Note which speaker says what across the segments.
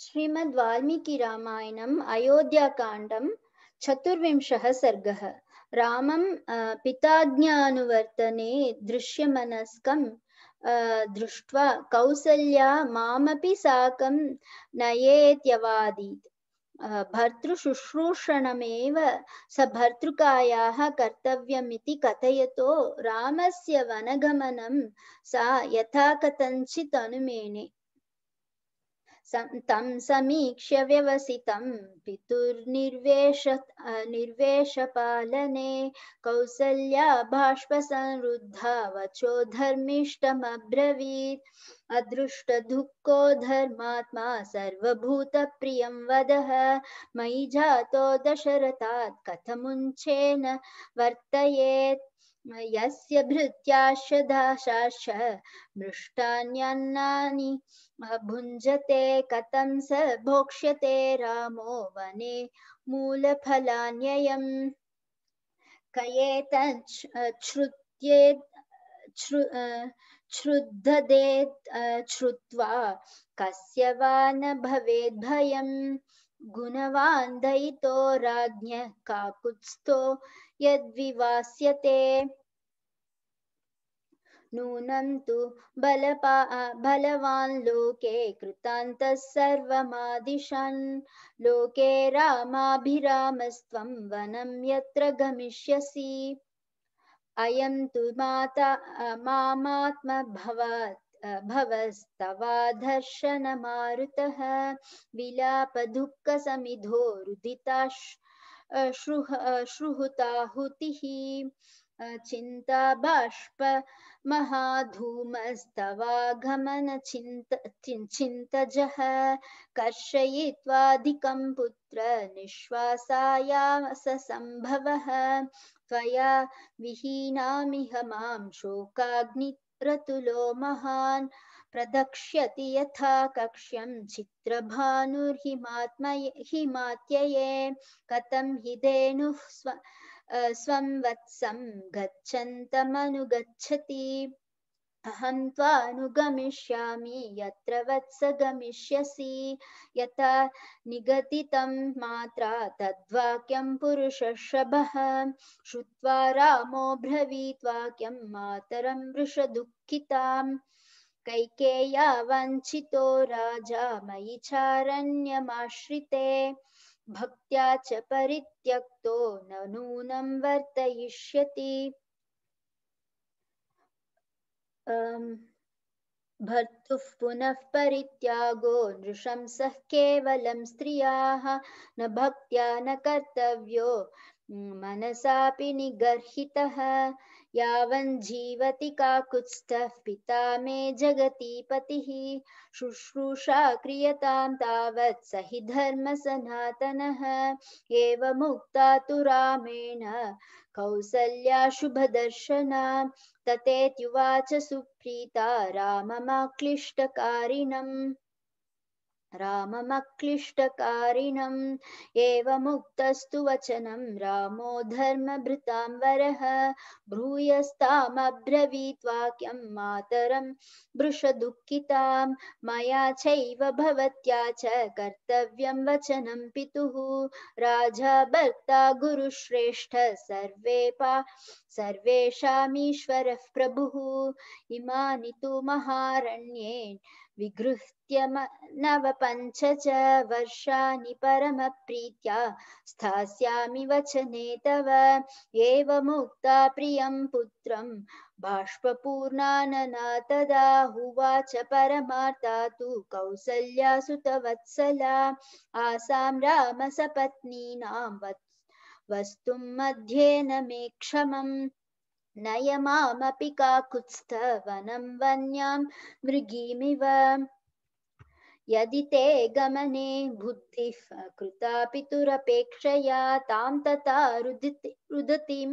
Speaker 1: श्रीमद् वाल्मीकि रामायणम् अयोध्याकाण्डं चतुर्विंशः सर्गः रामं पिताज्ञानुवर्तने दृश्यमनस्कं दृष्ट्वा कौसल्या मामपि साकं नयेत्यवादीत् भर्तृशुश्रूषणमेव स भर्तृकायाः कर्तव्यमिति कथयतो रामस्य वनगमनं सा यथा कथञ्चित् अनुमेने तं समीक्ष्य पितुर्वेश निर्वेश पालने कौसल्या बाष्प बाष्पसंरुद्धा वचो अदृष्ट अदृष्टदुःखो धर्मात्मा सर्वभूत सर्वभूतप्रियं वदः मयि जातो दशरथात् कथमुञ्चेन वर्तयेत् यस्य भृत्याश्रधाशाश मृष्टान्यान्नानि भुञ्जते कथं स भोक्ष्यते रामो वने मूलफलान्ययम् कयेतच्छ्रुत्ये श्रु श्रुद्धदेत् श्रुत्वा कस्य वा न गुणवान् दयितो राज्ञः काकुत्स्थो यद्विवास्यते नूनं तु बलपा बलवान् लोके कृतान्तः सर्वमादिशन् लोके रामाभिरामस्त्वं वनं यत्र गमिष्यसि अयं तु माता मामात्मभवात् भवस्तवाधर्शनमारुतः विलापदुःखसमिधो रुदिताश् श्रुहुताहुतिः चिंता बाष्प महाधूमस्तवा चिंत चिन्तजः कर्षयित्वाधिकं पुत्र निश्वासाया निःश्वासायाससम्भवः त्वया विहीनामिह मां शोकाग्नि रतुलो महान् प्रदक्ष्यति यथा कक्ष्यं चित्रभानुर्हिमात्मये कथं हि धेनुः स्व स्वं वत्सं गच्छन्तमनुगच्छति अहं त्वानुगमिष्यामि यत्र वत्स गमिष्यसि यथा निगदितं मात्रा तद्वाक्यं श्रुत्वा रामो ब्रवीत् वाक्यं मातरं वृषदुःखिताम् कैकेय वञ्चितो राजा मयि चारण्यमाश्रिते भक्त्या च परित्यक्तो न नूनं वर्तयिष्यति भर्तुः पुनः परित्यागो नृशंसः केवलं स्त्रियाः न भक्त्या न कर्तव्यो मनसापि निगर्हितः यावन् जीवति काकुत्स्थः पिता मे जगति पतिः शुश्रूषा क्रियतां तावत् स हि धर्मसनातनः एवमुक्ता तु रामेण कौसल्या शुभदर्शना ततेत्युवाच सुप्रीता राममाक्लिष्टकारिणम् राममक्लिष्टकारिणम् एवमुक्तस्तु वचनं रामो धर्मभृतां वरः भूयस्तामब्रवीत्वाक्यं मातरं भृशदुःखितां मया चैव भवत्या च कर्तव्यं वचनं पितुः राजा भर्ता गुरुश्रेष्ठ सर्वे पा सर्वेषामीश्वरः प्रभुः इमानि तु महारण्ये विगृह्य नव नवपञ्च च वर्षाणि परमप्रीत्या स्थास्यामि वचने तव एवमुक्ता प्रियं पुत्रं बाष्पूर्णानना तदा हुवाच परमार्ता तु कौसल्या सुतवत्सला आसां रामसपत्नीनां वत् वस्तु मध्ये न मे क्षम नयमामपि काकुत्स्थवनं वन्यां मृगीमिव यदि ते गमने बुद्धिः कृता पितुरपेक्षया तां तथा रुदिति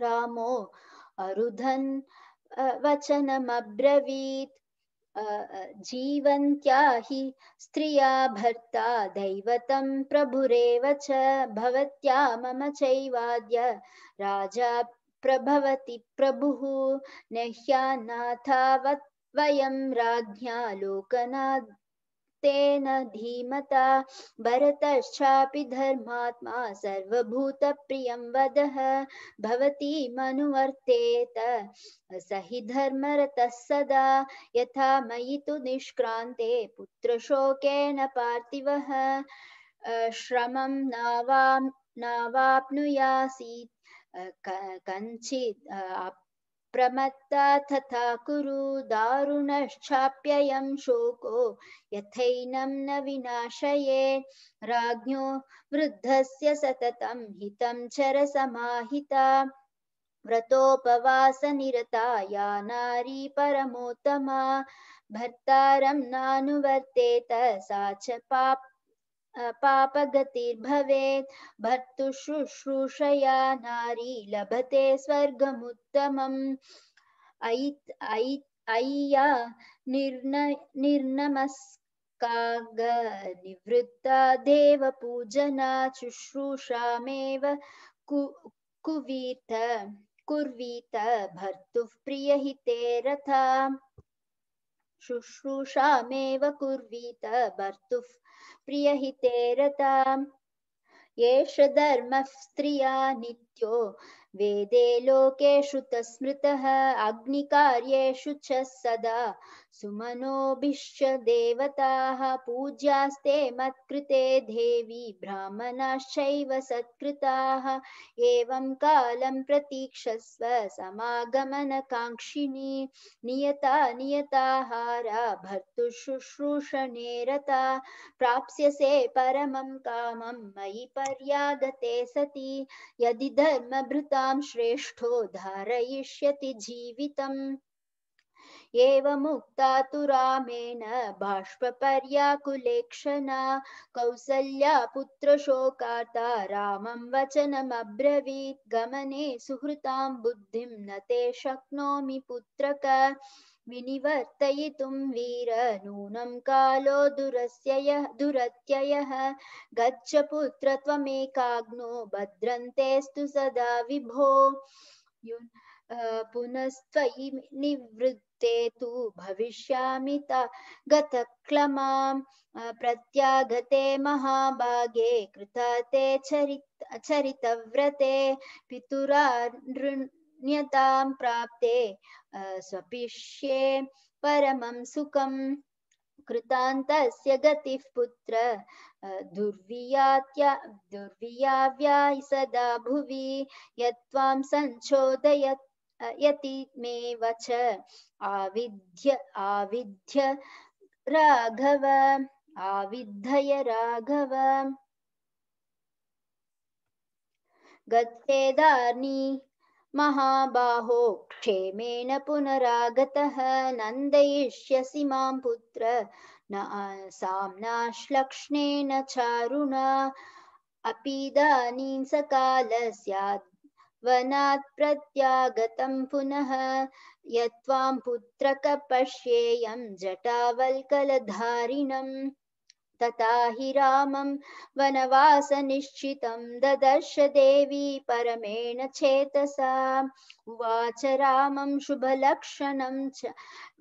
Speaker 1: रामो अरुधन् वचनमब्रवीत् जीवन्त्या हि स्त्रिया भर्ता दैवतं प्रभुरेव च भवत्या मम चैवाद्य राजा प्रभवति प्रभुः न ह्यानाथावत् वयं राज्ञा लोकनाथ तेन धीमता भरतश्चापि धर्मात्मा सर्वभूतप्रियं वदः भवति मनुवर्तेत स हि धर्मरतः सदा यथा मयि तु निष्क्रान्ते पुत्रशोकेन पार्थिवः श्रमं नावां नावाप्नुयासीत् कञ्चित् प्रमत्ता तथा कुरु दारुणश्चाप्ययं शोको यथैनं न विनाशये राज्ञो वृद्धस्य सततं हितं चरसमाहिता व्रतोपवासनिरता या नारी परमोत्तमा भर्तारं नानुवर्तेत सा च पाप पापगतिर्भवेत् भर्तुशुश्रूषया नारी लभते स्वर्गमुत्तमम् ऐत् ऐत् अय्या निर्न निर्नमस्कागनिवृत्ता देवपूजना शुश्रूषामेव कु कुवीत कुर्वीत भर्तुः प्रियहिते रथा शुश्रूषामेव कुर्वीत भर्तुः प्रियहिते रताम् एष धर्मः स्त्रिया नित्यो वेदे लोकेषु तस्मृतः अग्निकार्येषु च सदा सुमनोभिश्च देवताः पूज्यास्ते मत्कृते देवी ब्राह्मणाश्चैव सत्कृताः एवं कालं प्रतीक्षस्व समागमनकाङ्क्षिणी नियता नियताहारा भर्तुशुश्रूषणे रता प्राप्स्यसे परमं कामं मयि पर्यागते सति यदि धर्मभृता श्रेष्ठो धारयिष्यति जीवितम् एवमुक्ता तु रामेण बाष्पर्याकुलेक्षणा कौसल्या पुत्रशोकार्ता रामं वचनमब्रवीत् गमने सुहृतां बुद्धिं न ते शक्नोमि पुत्रक विनिवर्तयितुं वीरनूनं कालो दुरस्ययः दुरत्ययः गच्छ पुत्र त्वमेकाग्नो भद्रन्तेऽस्तु सदा विभो पुनस्त्वयि निवृत्ते तु भविष्यामि गतक्लमां प्रत्यागते महाभागे कृता चरित चरितव्रते पितुरा न्यतां प्राप्ते स्वपिष्ये परमं सुखम् कृतान्तस्य गतिः पुत्र दुर्वियात्या दुर्वियाव्याय सदा भुवि यत्त्वां आविध्य आविध्य राघव आविद्धय राघव गच्छेदानि महाबाहो क्षेमेण पुनरागतः नन्दयिष्यसि मां पुत्र न श्लक्ष्णेन चारुणा अपीदानीं सकालस्याद् वनात् प्रत्यागतं पुनः यत्त्वां पुत्रकपश्येयं जटावल्कलधारिणम् तथा हि रामं वनवासनिश्चितं ददर्श देवी परमेण चेतसा उवाच रामं शुभलक्षणं च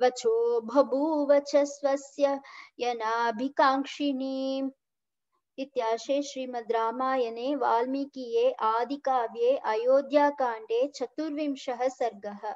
Speaker 1: वचो बभूव च स्वस्य यनाभिकाङ्क्षिणीम् इत्याशे श्रीमद् रामायणे वाल्मीकिये आदिकाव्ये अयोध्याकाण्डे चतुर्विंशः सर्गः